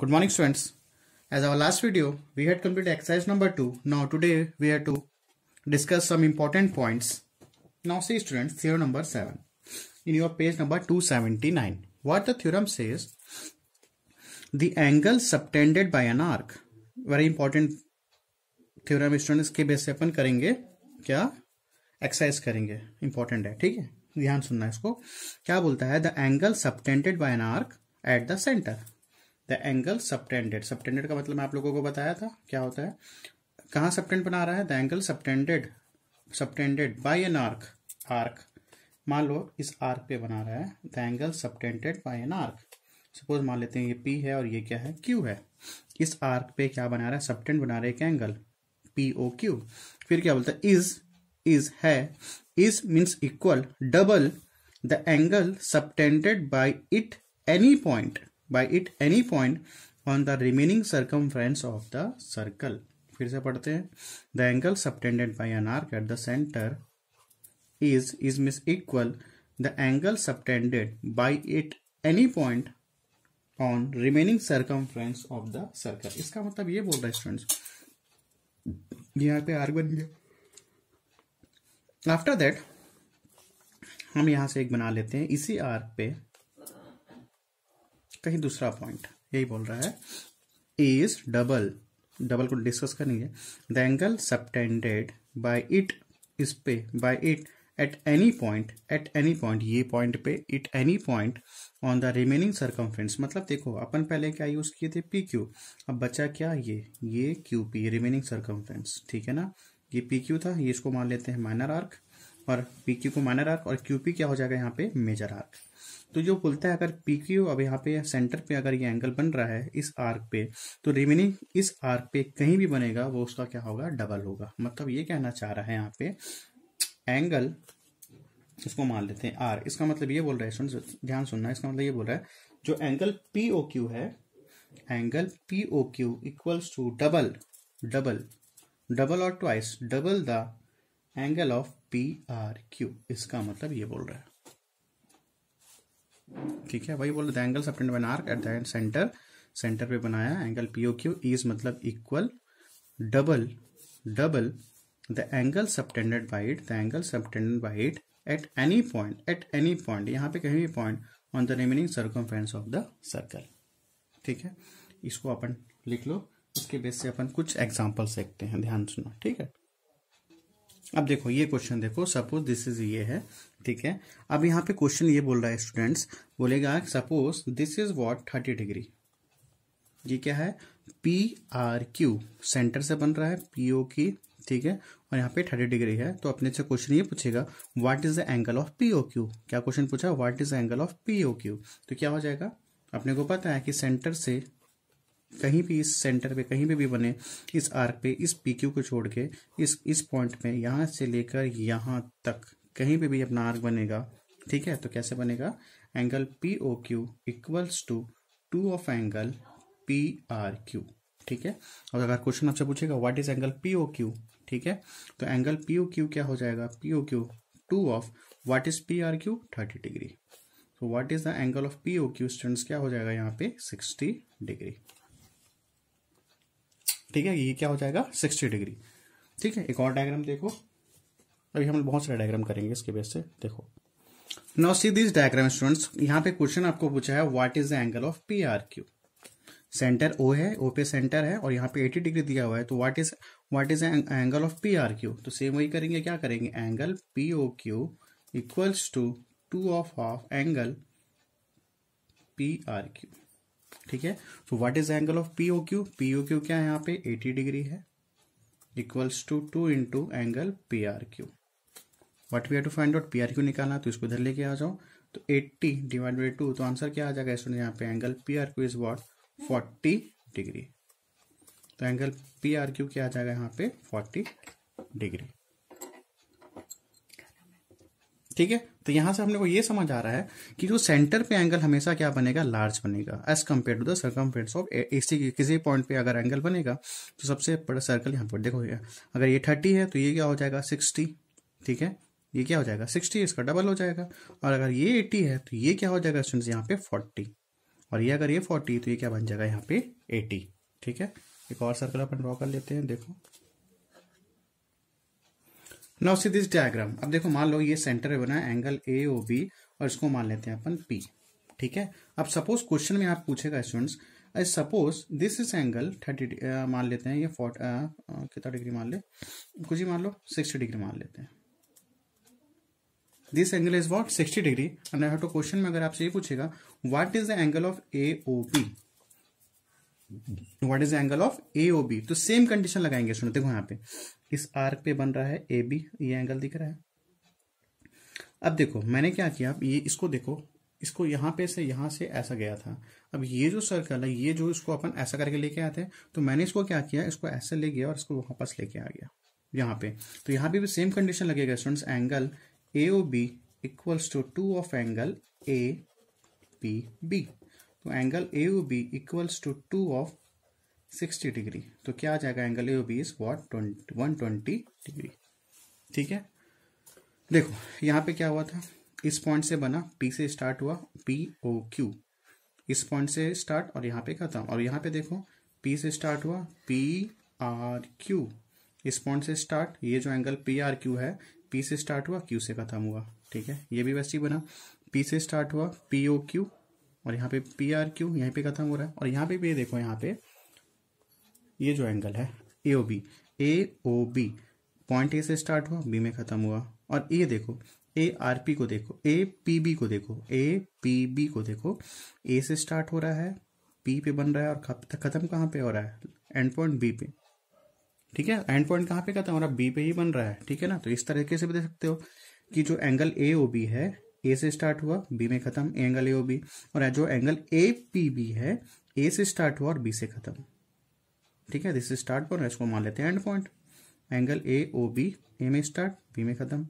Good morning students. As our last video, we had completed exercise number 2. Now today we have to discuss some important points. Now see students, theorem number 7. In your page number 279. What the theorem says, the angle subtended by an arc. Very important theorem students इसके base से अपन करेंगे क्या exercise करेंगे important है ठीक है ध्यान सुनना है इसको क्या बोलता है the angle subtended by an arc at the centre the angle subtended subtended का मतलब मैं आप लोगों को बताया था क्या होता है कहाँ सबटेंड बना रहा है the angle subtended subtended by an arc arc मान लो इस आर्क पे बना रहा है the angle subtended by an arc suppose मान लेते हैं ये पी है और ये क्या है क्यू है इस आर्क पे क्या बना रहा है सबटेंड बना रहा है एक एंगल पी ओ क्यू फिर क्या बोलता है इज इज है is means equal double the angle subtended by it any point by it any point on the remaining circumference of the circle फिर से पढ़ते हैं the angle subtended by an arc at the centre is is miss equal the angle subtended by it any point on remaining circumference of the circle इसका मतलब ये बोल रहा है स्टूडेंट्स यहाँ पे आर्क बन गया आफ्टर दैट हम यहां से एक बना लेते हैं इसी आर्क पे कहीं दूसरा पॉइंट यही बोल रहा है इज डबल डबल को डिस्कस करेंगे the angle subtended by it इस पे by it at any point at any point ये पॉइंट पे it any point on the remaining circumference मतलब देखो अपन पहले क्या यूज किए थे पी क्यू अब बचा क्या ये ये क्यू पी रिमेनिंग सरकमफ्रेंस ठीक है ना ये पी क्यू था ये इसको मान लेते हैं माइनर आर्क और पी क्यू को माइनर आर्क और क्यू पी क्या हो जाएगा यहाँ पे मेजर आर्क तो जो बोलता है अगर पी क्यू अब यहाँ पे सेंटर पे अगर ये एंगल बन रहा है इस आर्क पे तो रिमेनिंग इस आर्क पे कहीं भी बनेगा वो उसका क्या होगा डबल होगा मतलब ये कहना चाह रहा है यहाँ पे एंगल इसको मान लेते हैं आर इसका मतलब ये बोल रहा है स्टूडेंट ध्यान सुनना इसका मतलब ये बोल रहा है जो एंगल पी ओ क्यू है angle P O Q equals to double double double और twice double the angle of P R Q इसका मतलब ये बोल रहा है ठीक है वही बोल रहे थे angle subtend by arc at the and centre centre पे बनाया एंगल पीओ क्यू इज मतलब equal double double the angle subtended by it the angle subtended by it at any point at any point यहाँ पे कहीं भी point on the remaining circumference of the circle ठीक है इसको अपन लिख लो उसके बेस से अपन कुछ एग्जाम्पल्स देखते हैं ध्यान सुनो ठीक है अब देखो ये क्वेश्चन देखो सपोज दिस इज ये है ठीक है अब यहाँ पे क्वेश्चन ये बोल रहा है स्टूडेंट्स बोलेगा suppose this is what thirty degree ये क्या है पी आर क्यू सेंटर से बन रहा है पीओ की ठीक है और यहाँ पे थर्टी डिग्री है तो अपने से क्वेश्चन ये पूछेगा what is the angle of P O Q क्या क्वेश्चन पूछा what is the angle of P O Q तो क्या हो जाएगा अपने को पता है कि सेंटर से कहीं भी इस सेंटर पे कहीं पे भी बने इस आर्क पे इस पी क्यू को छोड़ के इस इस पॉइंट पे यहाँ से लेकर यहाँ तक कहीं पे भी अपना आर्क बनेगा ठीक है तो कैसे बनेगा angle P O Q equals to two of angle P R Q ठीक है और अगर क्वेश्चन आपसे पूछेगा what is angle P O Q ठीक है तो एंगल पी ओ क्यू क्या हो जाएगा P O Q two of what is P R Q thirty degree तो what is the angle of P O Q students क्या हो जाएगा यहाँ पे सिक्सटी डिग्री ठीक है ये क्या हो जाएगा सिक्सटी डिग्री ठीक है एक और डायग्राम देखो अभी हम बहुत सारे डायग्राम करेंगे इसके बेस से देखो now see this diagram students यहाँ पे क्वेश्चन आपको पूछा है what is the angle of P R Q centre O है ओ पे सेंटर है और यहाँ पे 80 डिग्री दिया हुआ है तो what is what is angle of P R Q तो सेम वही करेंगे क्या करेंगे angle P O Q equals to two of half angle P R Q ठीक है so what is angle of P O Q P O Q क्या है यहाँ पे 80 डिग्री है equals to two into angle P R Q what we to find out P R Q निकालना तो इसको इधर लेके आ जाओ तो 80 डिवाइड बाई टू तो आंसर क्या आ जाएगा स्टूडेंट यहाँ पे angle P R Q is what forty degree तो एंगल पी आर क्यू क्या आ जाएगा यहाँ पे फोर्टी डिग्री ठीक है तो यहां से हमने को ये समझ आ रहा है कि जो सेंटर पे एंगल हमेशा क्या बनेगा लार्ज बनेगा as compare to the circumference of A C किसी पॉइंट पे अगर एंगल बनेगा तो सबसे बड़ा सर्कल यहाँ पर देखो अगर ये थर्टी है तो ये क्या हो जाएगा सिक्सटी ठीक है ये क्या हो जाएगा सिक्सटी इसका डबल हो जाएगा और अगर ये एट्टी है तो ये क्या हो जाएगा स्टूडेंट यहाँ पे फोर्टी और ये अगर ये फोर्टी तो ये क्या बन जाएगा यहाँ पे एटी ठीक है एक और सर्कल अपन ड्रॉ कर लेते हैं देखो नाउ सी दिस डायग्राम अब देखो मान लो ये सेंटर है बना एंगल ए ओ बी और इसको मान लेते हैं अपन पी ठीक है अब सपोज क्वेश्चन में आप पूछेगा students I suppose this is angle thirty मान लेते हैं ये फोर्ट कितना डिग्री मान ले कुछ ही मान लो सिक्सटी डिग्री मान लेते हैं this angle is what sixty degree and I have to question में अगर आपसे ये पूछेगा what is the angle of A O B what is the angle of A O B तो सेम कंडीशन लगाएंगे सुनो देखो यहाँ पे इस आर्क पे बन रहा है ए बी ये एंगल दिख रहा है अब देखो मैंने क्या किया ये इसको देखो इसको यहाँ पे से यहाँ से ऐसा गया था अब ये जो सर्कल है ये जो इसको अपन ऐसा करके लेके आते हैं तो मैंने इसको क्या किया इसको ऐसे ले गया और इसको वापस लेके आ गया यहाँ पे तो यहाँ पे भी सेम कंडीशन लगेगा students angle A O B equals to two of angle A P B तो angle A O B equals to two of sixty degree तो क्या आ जाएगा angle A B is what one twenty degree ठीक है देखो यहाँ पे क्या हुआ था इस पॉइंट से बना पी से स्टार्ट हुआ पी ओ क्यू इस पॉइंट से स्टार्ट और यहाँ पे खत्म और यहाँ पे देखो पी से स्टार्ट हुआ पी आर क्यू इस पॉइंट से स्टार्ट ये जो एंगल पी आर क्यू है पी से स्टार्ट हुआ क्यू से खत्म हुआ ठीक है ये भी वैसे ही बना पी से स्टार्ट हुआ पी ओ क्यू और यहाँ पे पी आर क्यू यहाँ पे खत्म हो रहा है और यहाँ पे भी देखो यहाँ पे ये जो एंगल है A O B A O B point A से स्टार्ट हुआ बी में खत्म हुआ और ए देखो ए आर पी को देखो ए पी बी को देखो ए पी बी को देखो ए से स्टार्ट हो रहा है पी पे बन रहा है और खत्म कहाँ पे हो रहा है एंड पॉइंट बी पे ठीक है एंड पॉइंट कहाँ पे खत्म हो रहा है बी पे ही बन रहा है ठीक है ना तो इस तरीके से भी देख सकते हो कि जो एंगल ए ओ बी है ए से स्टार्ट हुआ बी में खत्म एंगल ए ओ बी और जो एंगल ए पी बी है ए से स्टार्ट हुआ और बी से खत्म ठीक है दिस इज स्टार्ट पॉइंट इसको मान लेते हैं end point angle A O B A में स्टार्ट बी में खत्म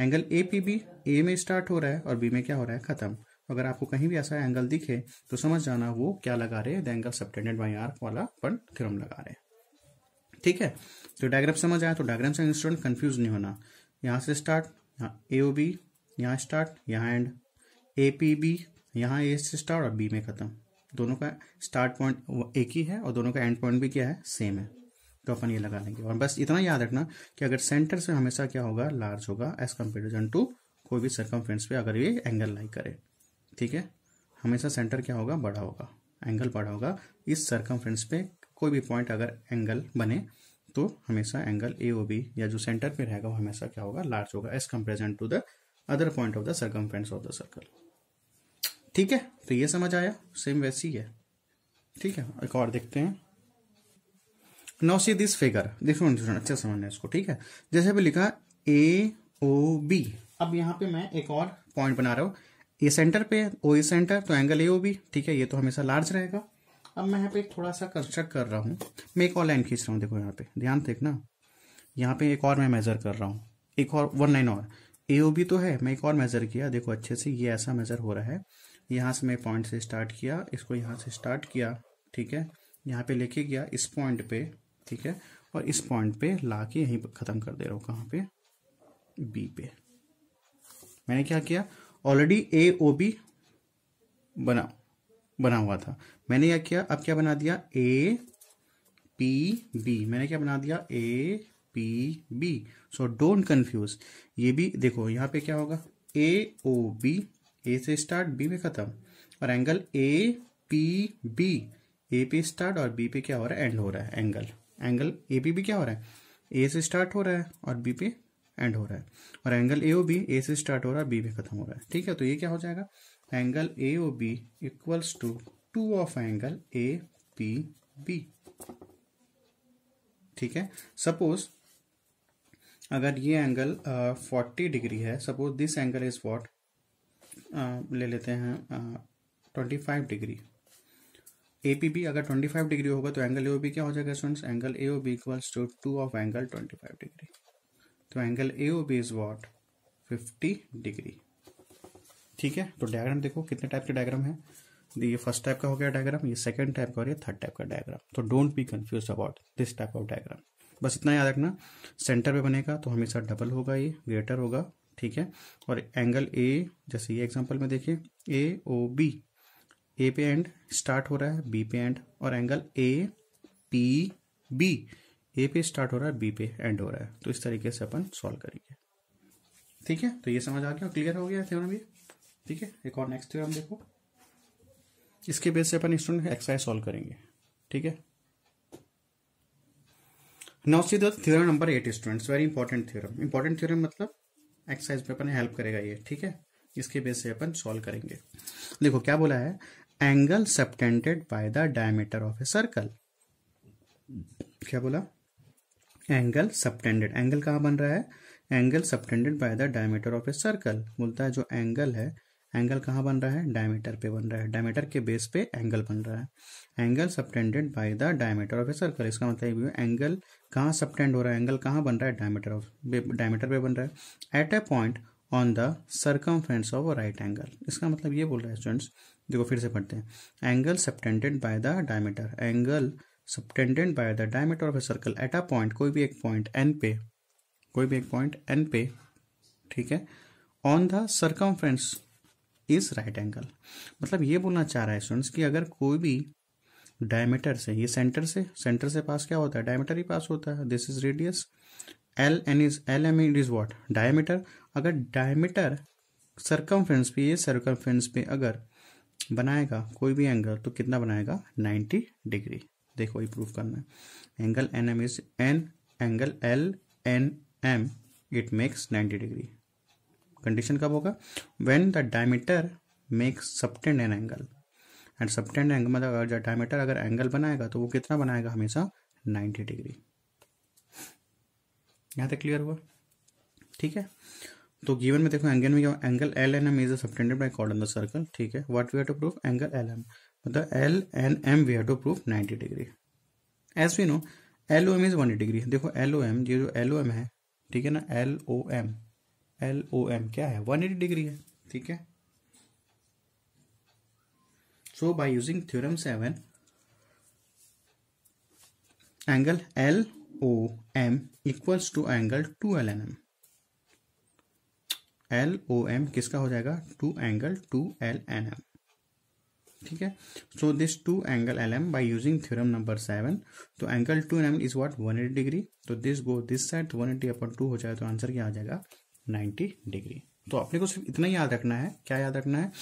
angle A P B A में स्टार्ट हो रहा है और बी में क्या हो रहा है खत्म अगर आपको कहीं भी ऐसा एंगल दिखे तो समझ जाना वो क्या लगा रहे हैं एंगल सबटेंडेड बाई आर वाला पर थ्योरम लगा रहे हैं ठीक है तो डायग्राम समझ आया तो डायग्राम से स्टूडेंट कंफ्यूज नहीं होना यहाँ से स्टार्ट ए ओ बी यहाँ स्टार्ट यहाँ एंड ए पी बी यहाँ ए से स्टार्ट और बी में खत्म दोनों का स्टार्ट पॉइंट एक ही है और दोनों का एंड पॉइंट भी क्या है सेम है तो अपन ये लगा लेंगे और बस इतना याद रखना कि अगर सेंटर से हमेशा क्या होगा लार्ज होगा एज कंपेरिजन टू कोई भी सरकमफ्रेंस पे अगर ये एंगल लाई करे ठीक है हमेशा सेंटर क्या होगा बड़ा होगा एंगल बड़ा होगा इस सरकमफ्रेंस पे कोई भी पॉइंट अगर एंगल बने तो हमेशा एंगल ए ओ बी या जो सेंटर पे रहेगा वो हमेशा क्या होगा लार्ज होगा as comparison to the other point of the circumference of the circle ठीक है तो ये समझ आया सेम वैसी है ठीक है एक और देखते हैं नाउ सी दिस फिगर देखो अच्छा समझना इसको ठीक है जैसे भी लिखा ए ओ बी अब यहाँ पे मैं एक और पॉइंट बना रहा हूं ये सेंटर पे ओ ए सेंटर तो एंगल ए ओ बी ठीक है ये तो हमेशा लार्ज रहेगा अब मैं यहाँ पे थोड़ा सा कंस्ट्रक्ट कर रहा हूँ मैं एक और लाइन खींच रहा हूँ देखो यहाँ पे ध्यान देखना यहाँ पे एक और मैं मेजर कर रहा हूँ एक और वन लाइन और ए ओ बी तो है मैं एक और मेजर किया देखो अच्छे से ये ऐसा मेजर हो रहा है यहाँ से मैं पॉइंट से स्टार्ट किया इसको यहाँ से स्टार्ट किया ठीक है यहाँ पे लेके गया इस पॉइंट पे ठीक है और इस पॉइंट पे ला के यहीं ख़त्म कर दे रहा हूँ कहाँ पे बी पे मैंने क्या किया ऑलरेडी ए ओ बी बना बना हुआ था मैंने क्या किया अब क्या बना दिया ए पी बी मैंने क्या बना दिया A P B so don't confuse ये भी देखो यहाँ पे क्या होगा ए ओ बी ए से स्टार्ट बी में ख़त्म और angle A P B A पे स्टार्ट और बी पे क्या हो रहा है एंड हो रहा है एंगल एंगल ए पी भी क्या हो रहा है ए से स्टार्ट हो रहा है और बी पे एंड हो रहा है और angle A O B A से स्टार्ट हो रहा है बी में ख़त्म हो रहा है ठीक है तो ये क्या हो जाएगा angle A O B equals to two of angle A P B ठीक है सपोज अगर ये एंगल फोर्टी डिग्री है suppose this angle is what ले लेते हैं twenty five degree A P B अगर ट्वेंटी फाइव डिग्री होगा तो एंगल ए ओ बी क्या हो जाएगा students angle A O B equals to two of angle twenty five degree तो angle A O B is what fifty degree ठीक है तो डायग्राम देखो कितने टाइप के डायग्राम है ये फर्स्ट टाइप का हो गया डायग्राम ये सेकंड टाइप का और ये थर्ड टाइप का डायग्राम तो don't be confuse about this type of diagram बस इतना याद रखना सेंटर पे बनेगा तो हमेशा डबल होगा ये ग्रेटर होगा ठीक है और एंगल ए जैसे ये एग्जांपल में देखिए ए ओ बी ए पे एंड स्टार्ट हो रहा है बी पे एंड और angle A P B A पे स्टार्ट हो रहा है बी पे एंड हो रहा है तो इस तरीके से अपन सॉल्व करेंगे ठीक है तो ये समझ आ गया क्लियर हो गया थ्योरम ये ठीक है एक और नेक्स्ट थ्योरम देखो इसके बेस से अपन स्टूडेंट एक्सरसाइज सॉल्व करेंगे ठीक है now see the theorem number eight students very important theorem important theorem मतलब एक्सरसाइज में अपन हेल्प करेगा ये ठीक है इसके बेस से अपन सॉल्व करेंगे देखो क्या बोला है angle subtended by the diameter of a circle क्या बोला एंगल सब्टेंडेड एंगल कहाँ बन रहा है angle subtended by the diameter of a circle बोलता है जो एंगल है एंगल कहाँ बन रहा है डायमीटर पे बन रहा है डायमीटर के बेस पे एंगल बन रहा है angle subtended by the diameter of a circle इसका मतलब एंगल कहाँ सबटेंड हो रहा है एंगल कहाँ बन रहा है डायमीटर ऑफ डायमीटर पे बन रहा है at a point on the friends of right angle इसका मतलब ये बोल रहा है स्टूडेंट्स देखो फिर से पढ़ते हैं angle subtended by the diameter angle subtended by the diameter of a circle at a point कोई भी एक पॉइंट एन पे कोई भी एक पॉइंट एन पे ठीक है on the circumference is right angle मतलब ये बोलना चाह रहा है स्टूडेंट्स कि अगर कोई भी डायमीटर से ये सेंटर से सेंटर से पास क्या होता है डायमीटर ही पास होता है this is radius L N is L M is what diameter अगर डायमीटर सरकमफ्रेंस पे ये सरकमफ्रेंस पे अगर बनाएगा कोई भी एंगल तो कितना बनाएगा 90 डिग्री देखो ये प्रूफ करना है angle N M is an angle L N M it makes 90 degree condition कब होगा when the diameter make subtend an angle and subtend angle मतलब अगर डायमीटर अगर एंगल बनाएगा तो वो कितना बनाएगा हमेशा 90 डिग्री यहाँ तक क्लियर हुआ ठीक है तो गिवन में देखो एंगल में angle L N M is subtended by chord in the circle ठीक है what we have to proof angle L M मतलब L N M we have to proof ninety degree as we know L O M is one degree देखो L O M ये जो L O M है ठीक है ना L O M L O M क्या है 180 डिग्री है ठीक है सो by using theorem seven angle L O M equals to angle two L N M L O M किसका हो जाएगा two angle two L N M ठीक है so this two angle L M by using theorem number seven तो angle two N M is what one eighty degree तो this go this side one eighty upon two हो जाएगा तो answer क्या आ जाएगा 90 डिग्री तो अपने को सिर्फ इतना याद रखना है क्या याद रखना है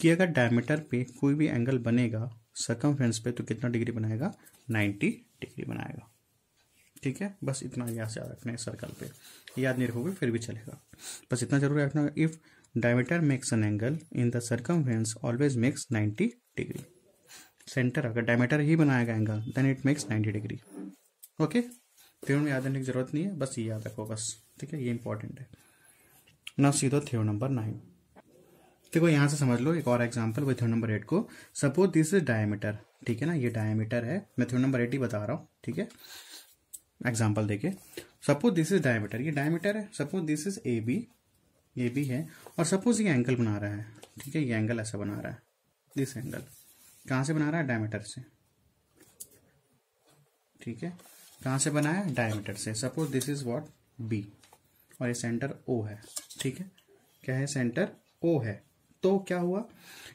कि अगर डायमीटर पे कोई भी एंगल बनेगा फेंस पे तो कितना डिग्री बनाएगा 90 डिग्री बनाएगा ठीक है बस इतना याद याद रखना है सर्कल पे याद नहीं रखोगे फिर भी चलेगा बस इतना जरूर रखना if diameter makes an angle in the circum always makes ninety degree centre अगर डायमीटर ही बनाएगा angle then it makes ninety degree okay फिर उन्हें याद रखने की जरूरत नहीं है बस ये याद रखो बस ठीक है ये इंपॉर्टेंट है ना सीधो थ्योरम नंबर नाइन देखो यहां से समझ लो एक और एग्जाम्पल विथ नंबर एट को सपोज दिस इज डायमीटर ठीक है ना ये डायमीटर है मैं थ्योरम नंबर एट ही बता रहा हूँ ठीक है एग्जाम्पल देखे सपोज दिस इज डायमीटर ये डायमीटर है suppose this is A B ये भी है और सपोज ये एंगल बना रहा है ठीक है ये एंगल ऐसा बना रहा है दिस एंगल कहाँ से बना रहा है डायमीटर से ठीक है कहाँ से बनाया डायमीटर से suppose this is what B और ये सेंटर ओ है ठीक है क्या है सेंटर ओ है तो क्या हुआ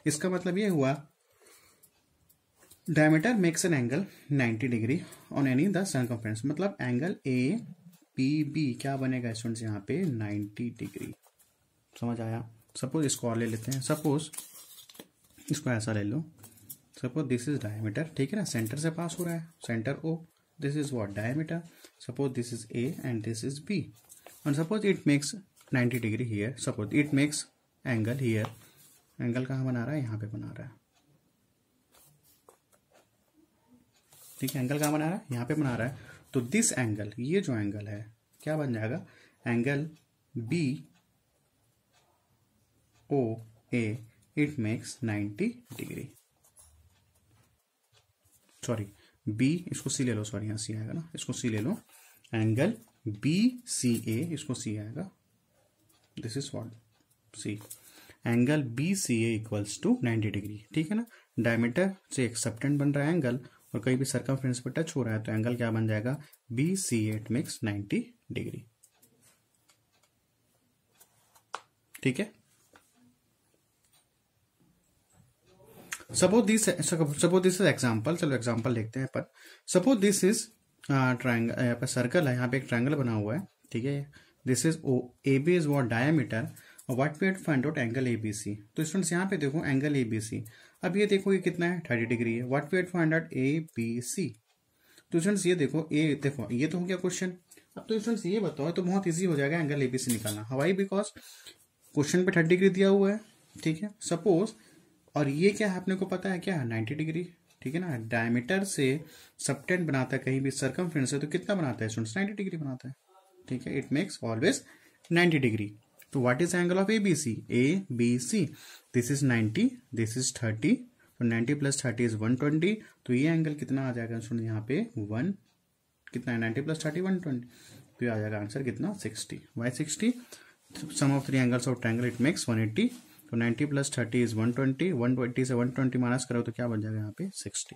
इसका मतलब ये हुआ diameter makes an angle 90 degree on any the मतलब एंगल ए पी बी क्या बनेगा स्टूडेंट्स यहाँ पे 90 डिग्री समझ आया सपोज इसको और ले लेते हैं सपोज इसको ऐसा ले लो सपोज दिस इज डायमीटर ठीक है ना सेंटर से पास हो रहा है centre O this is what diameter suppose this is A and this is B and suppose it makes 90 degree here suppose it makes angle here angle कहाँ बना रहा है यहाँ पे बना रहा है ठीक है एंगल कहाँ बना रहा है यहाँ पे बना रहा है तो दिस एंगल ये जो एंगल है क्या बन जाएगा angle B O A it makes 90 degree sorry B इसको सी ले लो सॉरी यहाँ सी आएगा ना इसको सी ले लो एंगल बी सी ए इसको सी आएगा this is what C angle B C A equals to ninety degree ठीक है ना डायमीटर से एक्सेप्टेंट बन रहा है एंगल और कहीं भी सर्कम पर टच हो रहा है तो एंगल क्या बन जाएगा B C it makes ninety degree ठीक है suppose this suppose this is example चलो एग्जाम्पल देखते हैं पर सपोज दिस इज ट्राइंगल हाँ, यहाँ पे सर्कल है यहाँ पे एक ट्राइंगल बना हुआ है ठीक है this is O A B is what diameter what we at find out angle A B C तो स्टूडेंट्स यहाँ पे देखो एंगल ए बी सी अब ये देखो ये कितना है थर्टी डिग्री है what we at find out A B C तो स्टूडेंट्स ये देखो ए देखो ये तो हो गया क्वेश्चन अब तो स्टूडेंट्स ये बताओ तो बहुत ईजी हो जाएगा एंगल ए बी सी निकालना हवाई बिकॉज क्वेश्चन पे थर्टी डिग्री दिया हुआ है ठीक है सपोज और ये क्या है अपने को पता है क्या नाइन्टी डिग्री ठीक है ना डायमीटर से सबटेंट बनाता है कहीं भी सरकम से तो कितना बनाता है स्टूडेंट नाइन्टी डिग्री बनाता है ठीक है it makes always ninety degree तो what is angle of A B C A B C this is ninety this is thirty तो ninety plus thirty is one twenty तो ये एंगल कितना आ जाएगा स्टूडेंट यहाँ पे वन कितना है ninety plus thirty one twenty तो ये आ जाएगा आंसर कितना sixty why sixty sum of three angles of triangle it makes one eighty तो 90 प्लस थर्टी इज 120 120 से 120 ट्वेंटी माइनस करो तो क्या बन जाएगा यहाँ पे 60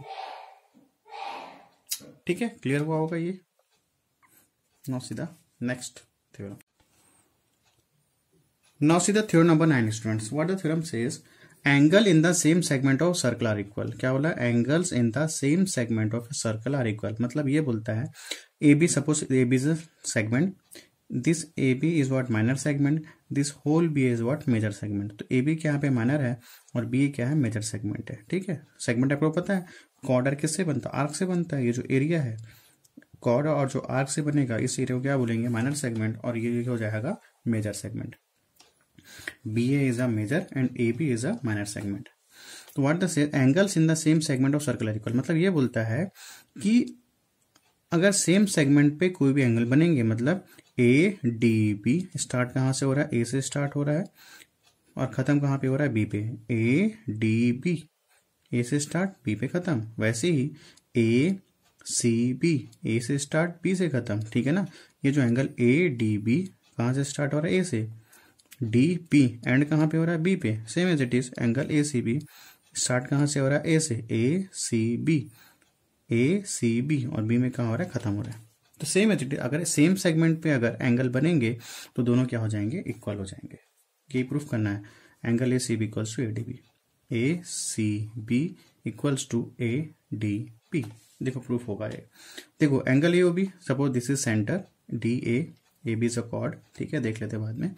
ठीक है क्लियर हुआ होगा ये नौ सीधा नेक्स्ट थ्योरम नौ सीधा theorem number nine students what the theorem says angle in the same segment of circle are equal क्या बोला angles in the same segment of circle are equal मतलब ये बोलता है A B suppose A B is a segment this A B is what minor segment this whole B is what major segment तो A B क्या पे minor है और B क्या है मेजर सेगमेंट है ठीक है सेगमेंट आपको पता है कॉर्डर किससे बनता है आर्क से बनता है ये जो एरिया है कॉर्ड और जो आर्क से बनेगा इस एरिया को क्या बोलेंगे माइनर सेगमेंट और ये हो जाएगा major segment B A is a major and A B is a minor segment तो what the angles in the same segment of circular equal मतलब ये बोलता है कि अगर सेम सेगमेंट पे कोई भी एंगल बनेंगे मतलब ए डी बी स्टार्ट कहाँ से हो रहा है ए से स्टार्ट हो रहा है और ख़त्म कहाँ पे हो रहा है बी पे ए डी बी ए से स्टार्ट बी पे ख़त्म वैसे ही ए सी बी ए से स्टार्ट बी से ख़त्म ठीक है ना ये जो एंगल ए डी बी कहाँ से स्टार्ट हो रहा है ए से डी पी एंड कहाँ पे हो रहा है बी पे same as it is angle A C B start कहाँ से हो रहा है ए से A C B A C B और बी में कहाँ हो रहा है ख़त्म हो रहा है तो सेम एच अगर सेम सेगमेंट पे अगर एंगल बनेंगे तो दोनों क्या हो जाएंगे इक्वल हो जाएंगे ये प्रूफ करना है angle A C B equals to A D B A C B equals to A D P देखो प्रूफ होगा ये देखो angle A O B suppose this is centre D A A B is a chord ठीक है देख लेते बाद में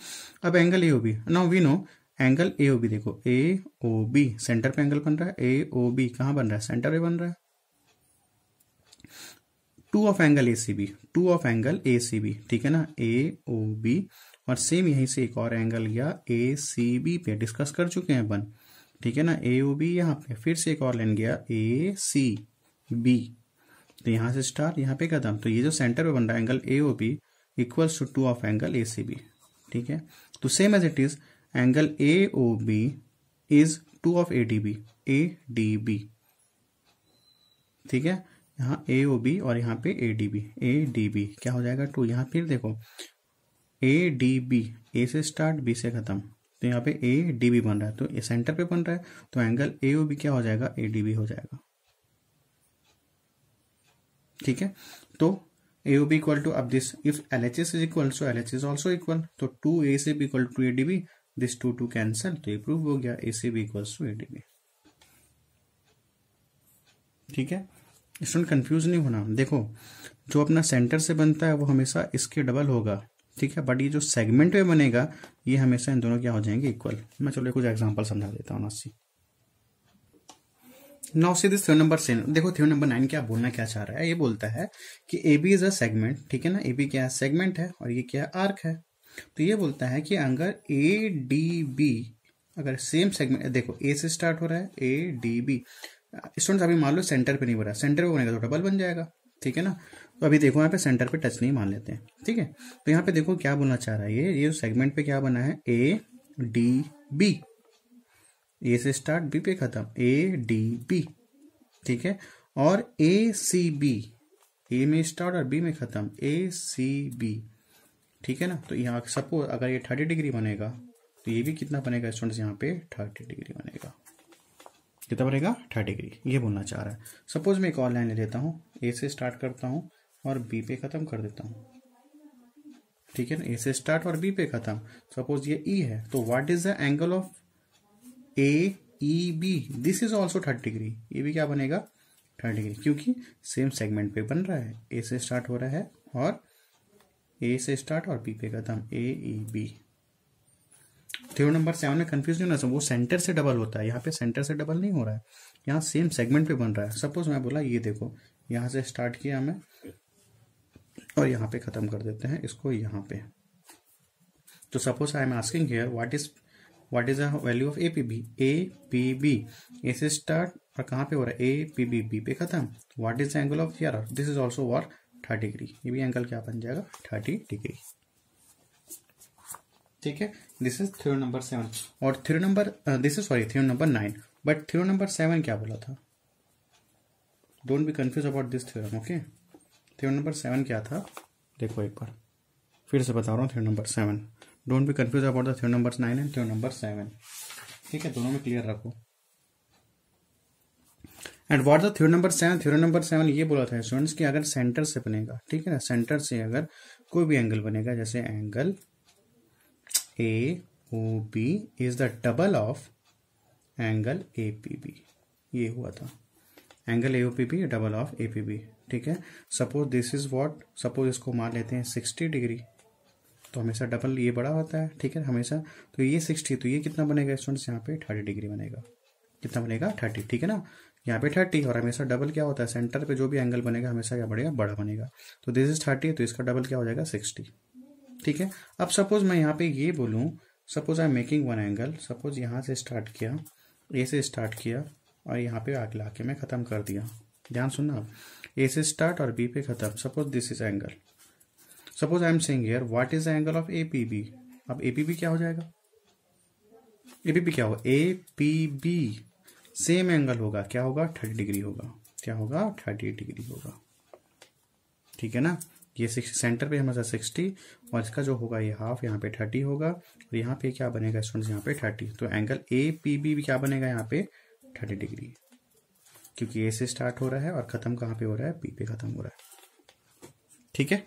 अब angle A O B now we know angle A O B देखो ए ओ बी सेंटर पे एंगल बन रहा है ए ओ बी कहाँ बन रहा है सेंटर पे बन रहा है two of angle A C B two of angle A C B ठीक है ना ए ओ बी और सेम यहीं से एक और एंगल गया ए सी बी पे डिस्कस कर चुके हैं अपन ठीक है ना ए ओ बी यहाँ पे फिर से एक और लाइन गया ए सी बी तो यहाँ से स्टार यहाँ पे कदम तो ये जो सेंटर पे बन रहा है angle A O B equals to two of angle A C B ठीक है तो same as it is angle A O B is two of A D B A D B ठीक है यहाँ ए ओ बी और यहाँ पे A D B A D B क्या हो जाएगा टू यहाँ फिर देखो ए डी बी ए से स्टार्ट बी से खत्म तो यहाँ पे ए डी बी बन रहा है तो सेंटर पे बन रहा है तो एंगल ए ओ बी क्या हो जाएगा ए डी बी हो जाएगा ठीक है तो A O B equal to अब this if L H S is equal so L H is also equal तो टू ए से B equal to A D B this two two cancel तो ये प्रूव हो गया A से B equal to A D B ठीक है student confuse नहीं होना देखो जो अपना सेंटर से बनता है वो हमेशा इसके डबल होगा ठीक है बट ये जो सेगमेंट में बनेगा ये हमेशा इन दोनों क्या हो जाएंगे इक्वल मैं चलो कुछ एग्जाम्पल समझा देता हूँ नासी नाउ दिस नंबर सेवन देखो थ्योरम नंबर नाइन क्या बोलना क्या चाह रहा है ये बोलता है कि A B is a segment ठीक है ना ए बी क्या है सेगमेंट है और ये क्या है आर्क है तो ये बोलता है कि अगर ए डी बी अगर सेम सेगमेंट देखो ए से स्टार्ट हो रहा है A D B students uh, अभी मान लो सेंटर पे नहीं बना सेंटर पे बनेगा तो डबल बन जाएगा ठीक है ना तो अभी देखो यहाँ पे सेंटर पे टच नहीं मान लेते हैं ठीक है तो यहाँ पे देखो क्या बोलना चाह रहा है ये ये सेगमेंट पे क्या बना है ए डी बी ए से स्टार्ट बी पे खत्म ए डी बी ठीक है और ए सी बी ए में स्टार्ट और बी में खत्म ए सी बी ठीक है ना तो यहाँ सपोज अगर ये थर्टी डिग्री बनेगा तो ये भी कितना बनेगा स्टूडेंट्स यहाँ पे थर्टी डिग्री बनेगा कितना बनेगा थर्टी डिग्री ये बोलना चाह रहा है सपोज मैं एक और लाइन ले लेता हूँ ए से स्टार्ट करता हूँ और बी पे खत्म कर देता हूँ ठीक है ना ए से स्टार्ट और बी पे खत्म सपोज ये ई e है तो what is the angle of A E B this is also thirty degree ये भी क्या बनेगा थर्टी डिग्री क्योंकि सेम सेगमेंट पे बन रहा है ए से स्टार्ट हो रहा है और ए से स्टार्ट और बी पे खत्म A E B theorem number seven में कन्फ्यूज नहीं होना वो सेंटर से डबल होता है यहाँ पे सेंटर से डबल नहीं हो रहा है यहाँ सेम सेगमेंट पे बन रहा है सपोज मैं बोला ये देखो यहाँ से स्टार्ट किया हमें और यहाँ पे खत्म कर देते हैं इसको यहाँ पे तो suppose I am asking here what is what is the value of A P B A P B A से स्टार्ट और कहाँ पे हो रहा है ए पी बी बी पे खत्म what is the angle of यार दिस इज ऑल्सो वॉर थर्टी डिग्री ये भी एंगल क्या बन जाएगा थर्टी डिग्री ठीक है this is theorem number seven और theorem number this is sorry theorem number nine but theorem number seven क्या बोला था don't be confuse about this theorem okay theorem number seven क्या था देखो एक बार फिर से बता रहा हूँ theorem number seven don't be confuse about the theorem number nine and theorem number seven ठीक है दोनों में क्लियर रखो and what the theorem number seven theorem number seven ये बोला था स्टूडेंट्स कि अगर सेंटर से बनेगा ठीक है ना सेंटर से अगर कोई भी एंगल बनेगा जैसे angle A B is the double of angle A P B ये हुआ था angle A P B double of A P B ठीक है suppose this is what suppose इसको मान लेते हैं सिक्सटी डिग्री तो हमेशा डबल ये बड़ा होता है ठीक है हमेशा तो ये सिक्सटी तो ये कितना बनेगा स्टूडेंट्स यहाँ पे थर्टी डिग्री बनेगा कितना बनेगा थर्टी ठीक है ना यहाँ पे थर्टी और हमेशा डबल क्या होता है सेंटर पे जो भी एंगल बनेगा हमेशा क्या बढ़ेगा बड़ा बनेगा तो दिस इज थर्टी तो इसका डबल क्या हो जाएगा सिक्सटी ठीक है अब सपोज मैं यहाँ पे ये बोलूँ suppose I am making one angle suppose यहाँ से स्टार्ट किया ए से स्टार्ट किया और यहाँ पे आग ला के मैं ख़त्म कर दिया ध्यान सुनना आप ए से स्टार्ट और बी पे ख़त्म suppose this is angle suppose I am saying here what is the angle of A P B अब ए पी बी क्या हो जाएगा ए पी बी क्या होगा A P B same angle होगा क्या होगा थर्टी डिग्री होगा क्या होगा थर्टी डिग्री होगा ठीक है ना ये सेंटर पे हमारे साथ सिक्सटी और इसका जो होगा ये हाफ यहाँ पे थर्टी होगा और यहाँ पे क्या बनेगा स्टूडेंट्स यहाँ पे थर्टी तो एंगल ए पी बी भी क्या बनेगा यहाँ पे थर्टी डिग्री क्योंकि ए से स्टार्ट हो रहा है और खत्म कहाँ पे हो रहा है पी पे खत्म हो रहा है ठीक है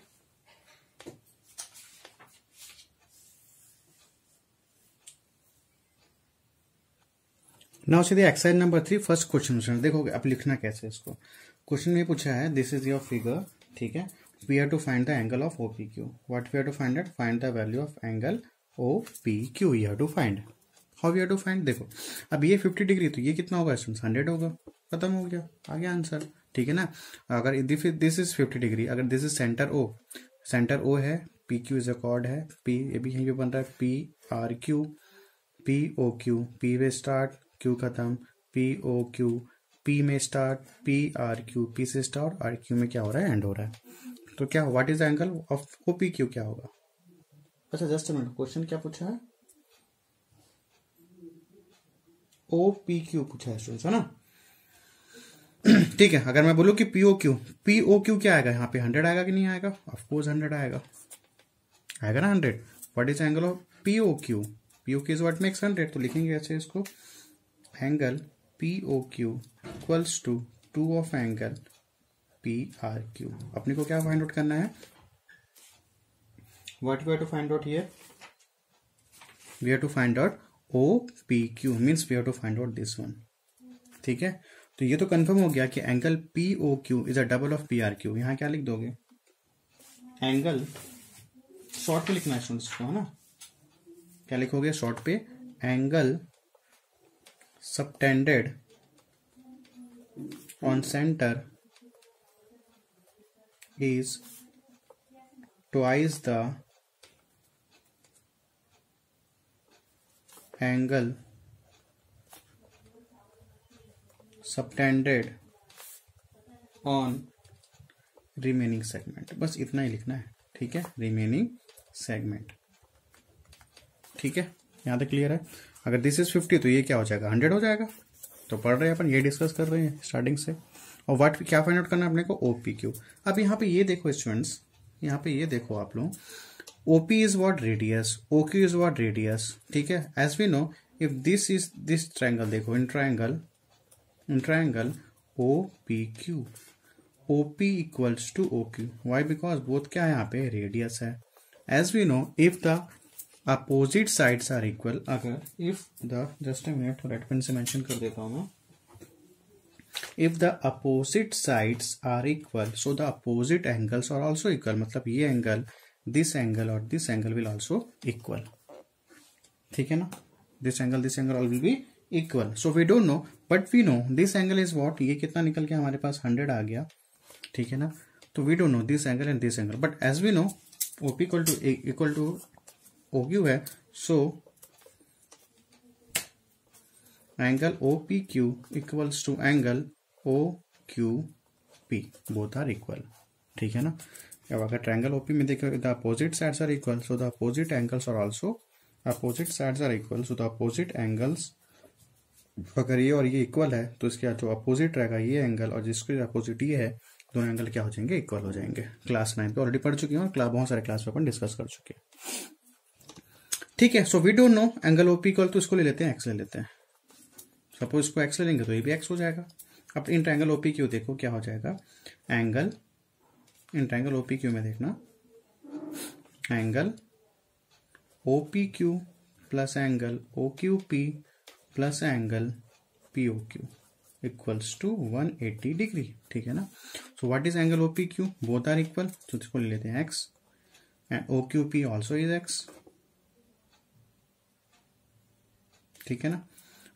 नाउ सीधे exercise number three first question देखो अब लिखना कैसे इसको क्वेश्चन में पूछा है दिस इज योर फिगर ठीक है we have to find the angle of OPQ. What we have to find it? Find the value of angle OPQ. We have to find. How we have to find? देखो अब ये fifty degree तो ये कितना होगा students? Hundred होगा खत्म हो गया आ गया आंसर ठीक है ना अगर if this is fifty degree, अगर this is center O, center O है PQ is a chord है P ये भी यहीं पे बन रहा है P R Q P O Q P में स्टार्ट क्यू खत्म पी ओ क्यू पी में start P R Q P से स्टार्ट आर क्यू में क्या हो रहा है एंड हो रहा है तो क्या what is angle of O P Q क्या होगा अच्छा जस्ट मिनट क्वेश्चन क्या पूछा है ओ पी क्यू पूछा है स्टूडेंट्स है ना ठीक है अगर मैं बोलू कि पीओ क्यू पीओ क्यू क्या आएगा यहाँ पे हंड्रेड आएगा कि नहीं आएगा ऑफकोर्स हंड्रेड आएगा आएगा ना hundred what is angle of P O Q P O Q is what makes hundred तो लिखेंगे ऐसे इसको angle P O Q equals to two of angle P R Q अपने को क्या फाइंड आउट करना है what we are to find out here we are to find out O P Q means we are to find out this one ठीक है तो ये तो कंफर्म हो गया कि angle P O Q is a double of P R Q यहां क्या लिख दोगे एंगल शॉर्ट पे लिखना है स्टूडेंट्स है ना क्या लिखोगे शॉर्ट पे angle subtended on centre is twice the angle subtended on remaining segment बस इतना ही लिखना है ठीक है रिमेनिंग सेगमेंट ठीक है यहां तक क्लियर है अगर दिस इज फिफ्टी तो ये क्या हो जाएगा हंड्रेड हो जाएगा तो पढ़ रहे हैं अपन ये डिस्कस कर रहे हैं स्टार्टिंग से और व्हाट क्या फाइंड आउट करना है अपने को ओपी क्यू अब यहाँ पे ये देखो स्टूडेंट्स यहाँ पे ये देखो आप लोग O P is what radius O Q is what radius ठीक है as we know if this is this triangle देखो in triangle in triangle O P Q O P equals to O Q why because both क्या है यहाँ पे radius है as we know if the opposite sides are equal अगर if the just minute red pen से mention कर देता हूँ मैं if the opposite sides are equal so the opposite angles are also equal मतलब ये एंगल दिस एंगल और this angle will also equal ठीक है ना this angle this angle all will be equal so we don't know but we know this angle is what ये कितना निकल के हमारे पास हंड्रेड आ गया ठीक है ना तो we don't know this angle and this angle but as we know O P equal to equal to O Q है so angle OPQ equals to angle OQP both are equal ठीक है ना अब अगर ट्रैंगल ओपी में देखो the opposite sides are equal so the opposite angles are also opposite sides are equal so the opposite angles अगर ये और ये इक्वल है तो इसके जो अपोजिट रहेगा ये एंगल और जिसके अपोजिट ये है दोनों एंगल क्या हो जाएंगे इक्वल हो जाएंगे क्लास नाइन पे ऑलरेडी पढ़ चुके हैं क्लास बहुत सारे क्लास में अपन डिस्कस कर चुके हैं ठीक है so we don't know angle O P equal तो इसको ले लेते हैं एक्स ले लेते हैं सपोज इसको एक्स ले लेंगे तो ये भी एक्स हो जाएगा अब इन ट्रैंगल ओपी क्यू देखो क्या हो जाएगा angle in triangle O P Q में देखना angle O P Q plus angle O Q P plus angle P O Q equals to one 180 degree ठीक है ना so what is angle O P Q both are equal तो इसको ले लेते हैं X and O Q P also is X ठीक है ना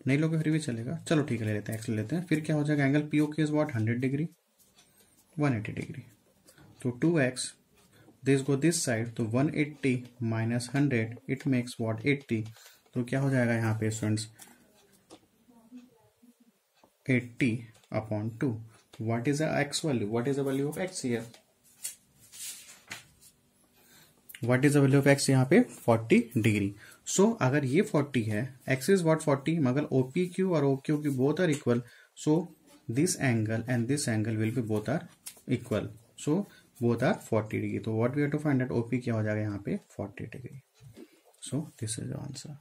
नहीं लोगे फिर भी चलेगा चलो ठीक है ले लेते हैं एक्स ले लेते हैं फिर क्या हो जाएगा एंगल पी ओ के is what hundred degree one eighty degree तो two X this go this side तो one eighty minus hundred it makes what eighty तो क्या हो जाएगा यहाँ पे students eighty upon two what is the value value is the value of X here what is the value of X यहाँ पे forty degree सो so, अगर ये फोर्टी है एक्स इज वॉट फोर्टी मगर ओ पी क्यू और O Q Q both are equal so this angle and this angle will be both are equal so both are forty degree तो what we have to find O P क्या हो जाएगा यहाँ पे forty degree so this is answer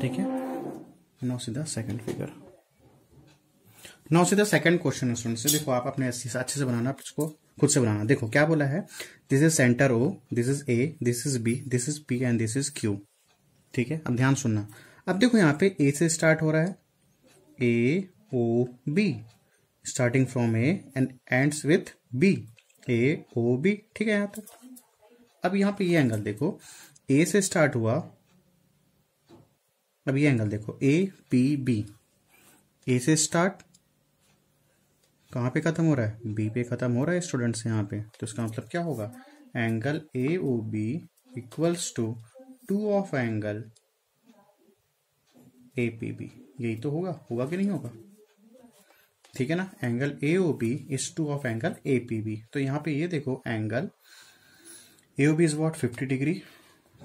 ठीक है now सीधा second figure no सीधा सेकेंड क्वेश्चन स्टूडेंट से देखो आप अपने अच्छे से बनाना इसको खुद से बनाना देखो क्या बोला है this is centre O this is A this is B this is P and this is Q ठीक है अब ध्यान सुनना अब देखो यहाँ पे ए से स्टार्ट हो रहा है A O B starting from A and ends with B A O B ठीक है यहां तक अब यहाँ पे ये एंगल देखो ए से स्टार्ट हुआ अब ये एंगल देखो ए पी बी ए से स्टार्ट कहां पे खत्म हो रहा है बी पे खत्म हो रहा है स्टूडेंट्स यहां पे तो इसका मतलब क्या होगा angle A O B equals to two of angle A P B यही तो होगा होगा कि नहीं होगा ठीक है ना angle A O B is two of angle A P B तो यहां पे ये देखो angle A O B is what fifty degree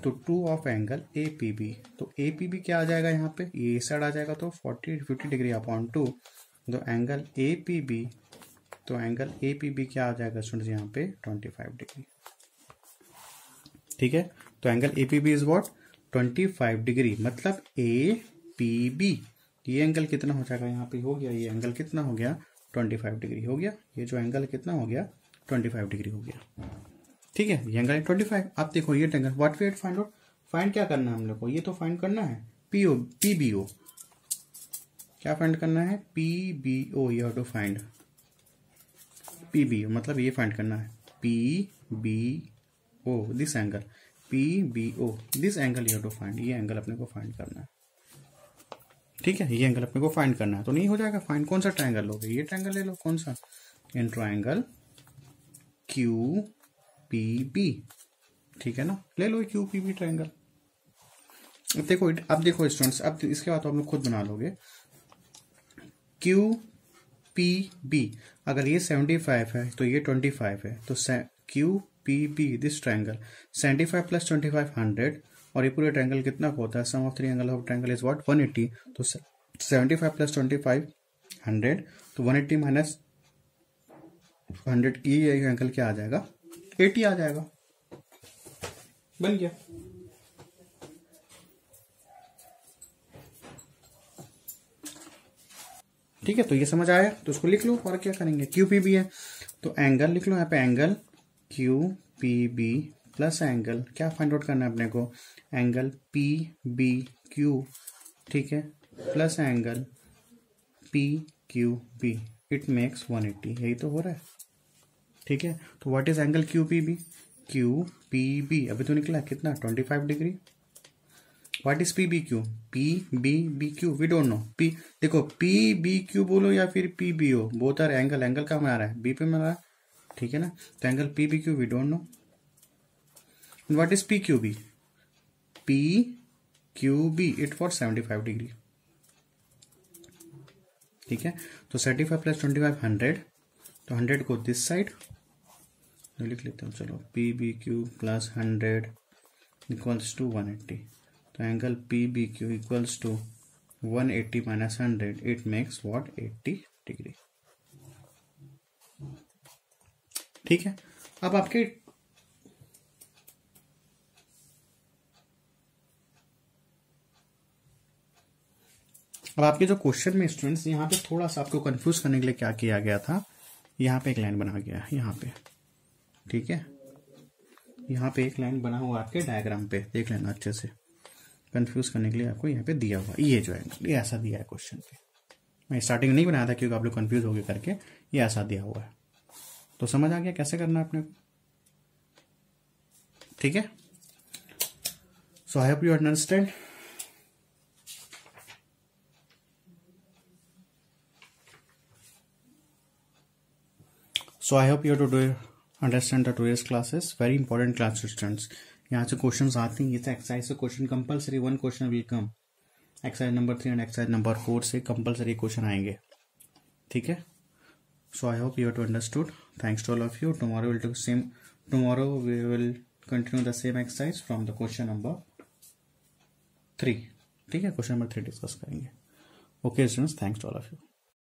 तो two of angle A P B तो ए पी बी क्या आ जाएगा यहाँ पे ये साइड आ जाएगा तो forty fifty degree upon two तो एंगल ए पी बी तो एंगल ए पी बी क्या आ जाएगा सुन यहाँ पे ट्वेंटी फाइव डिग्री ठीक है तो angle A P B is what twenty five degree मतलब ए पी बी ये एंगल कितना हो जाएगा यहाँ पे हो गया ये एंगल कितना हो गया ट्वेंटी फाइव डिग्री हो गया ये जो एंगल कितना हो गया ट्वेंटी फाइव डिग्री हो गया ठीक है ये एंगल ट्वेंटी फाइव आप देखो ये angle what we at find out find क्या करना है हम लोग को ये तो फाइंड करना है पीओ ओ क्या फाइंड करना है P B O you have to find P O मतलब ये फाइंड करना है P B O this angle P B O this angle you to find ये एंगल अपने को फाइंड करना है ठीक है ये एंगल अपने को फाइंड करना है तो नहीं हो जाएगा फाइंड कौन सा ट्राइंगल लोगे ये ट्राइंगल ले लो कौन सा in triangle Q P B ठीक है ना ले लो क्यू पी बी ट्राइंगल अब देखो अब देखो स्टूडेंट्स अब तो इसके बाद तो आप लोग खुद बना लोगे क्यू पी बी अगर ये सेवेंटी फाइव है तो ये ट्वेंटी फाइव है तो Q P B this seventy five plus twenty five hundred और ये पूरे ट्रायंगल कितना होता है sum of three angle of triangle is what one eighty तो seventy five plus twenty five hundred तो वन एट्टी माइनस हंड्रेड की angle क्या आ जाएगा एटी आ जाएगा बन गया ठीक है तो ये समझ आया तो उसको लिख लो और क्या करेंगे क्यू पी भी है तो एंगल लिख लो यहाँ पे angle Q P B plus angle क्या फाइंड आउट करना है अपने को एंगल पी बी क्यू ठीक है plus angle P Q B it makes 180 यही तो हो रहा है ठीक है तो what is angle Q P B Q P B अभी तो निकला कितना 25 degree what is P B Q P B B Q we don't know P देखो पी बी क्यू बोलो या फिर P B O both are angle angle कहाँ में आ रहा है बी पे में आ रहा है ठीक है ना तो angle P B Q we don't know what is P Q B P Q B it for seventy five degree ठीक है तो seventy five plus twenty five hundred तो हंड्रेड को दिस साइड लिख लेते हैं चलो P B Q plus hundred equals to one eighty तो angle P B Q equals to one eighty minus hundred it makes what eighty degree ठीक है अब आपके अब आपके जो क्वेश्चन में स्टूडेंट्स यहां पे थोड़ा सा आपको कंफ्यूज करने के लिए क्या किया गया था यहां पे एक लाइन बना गया है यहां पे ठीक है यहां पे एक लाइन बना हुआ आपके डायग्राम पे देख लेना अच्छे से कंफ्यूज करने के लिए आपको यहां पे दिया हुआ ये जो है ये ऐसा दिया है क्वेश्चन पे मैं स्टार्टिंग नहीं बनाया था क्योंकि आप लोग कंफ्यूज हो गए करके ये ऐसा दिया हुआ है तो समझ आ गया कैसे करना है अपने ठीक है so I hope you understand so I hope you to do understand the tourist classes very important class students यहाँ से क्वेश्चन आते हैं ये एक्सरसाइज तो से question compulsory one question will come exercise number three and exercise number four से compulsory question आएंगे ठीक है so i hope you have understood thanks to all of you tomorrow we'll do same tomorrow we will continue the same exercise from the question number three. ठीक है question number three discuss करेंगे okay students thanks to all of you